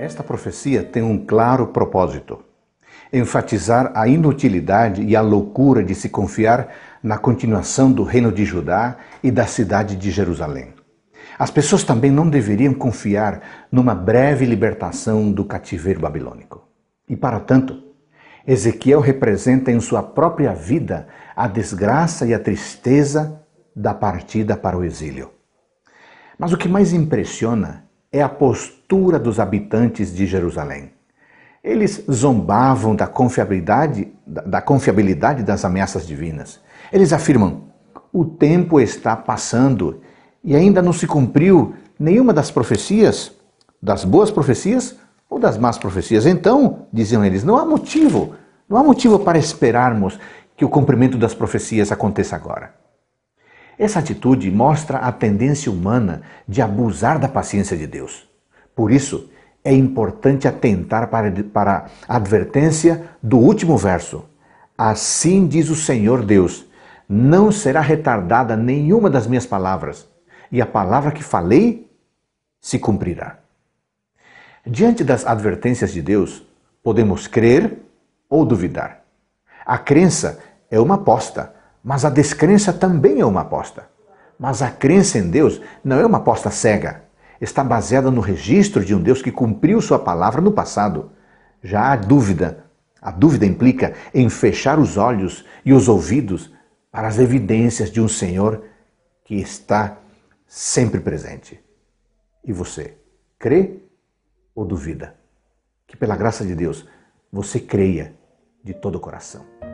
Esta profecia tem um claro propósito: enfatizar a inutilidade e a loucura de se confiar na continuação do reino de Judá e da cidade de Jerusalém. As pessoas também não deveriam confiar numa breve libertação do cativeiro babilônico. E para tanto, Ezequiel representa em sua própria vida a desgraça e a tristeza da partida para o exílio. Mas o que mais impressiona é a postura dos habitantes de Jerusalém. Eles zombavam da confiabilidade, da confiabilidade das ameaças divinas. Eles afirmam: o tempo está passando e ainda não se cumpriu nenhuma das profecias, das boas profecias ou das más profecias. Então, diziam eles, não há motivo, não há motivo para esperarmos que o cumprimento das profecias aconteça agora. Essa atitude mostra a tendência humana de abusar da paciência de Deus. Por isso, é importante atentar para, a advertência do último verso. Assim diz o Senhor Deus: Não será retardada nenhuma das minhas palavras, e a palavra que falei se cumprirá. Diante das advertências de Deus, podemos crer ou duvidar. A crença é uma aposta mas a descrença também é uma aposta. Mas a crença em Deus não é uma aposta cega. Está baseada no registro de um Deus que cumpriu sua palavra no passado. Já a dúvida. A dúvida implica em fechar os olhos e os ouvidos para as evidências de um Senhor que está sempre presente. E você, crê ou duvida? Que pela graça de Deus você creia de todo o coração.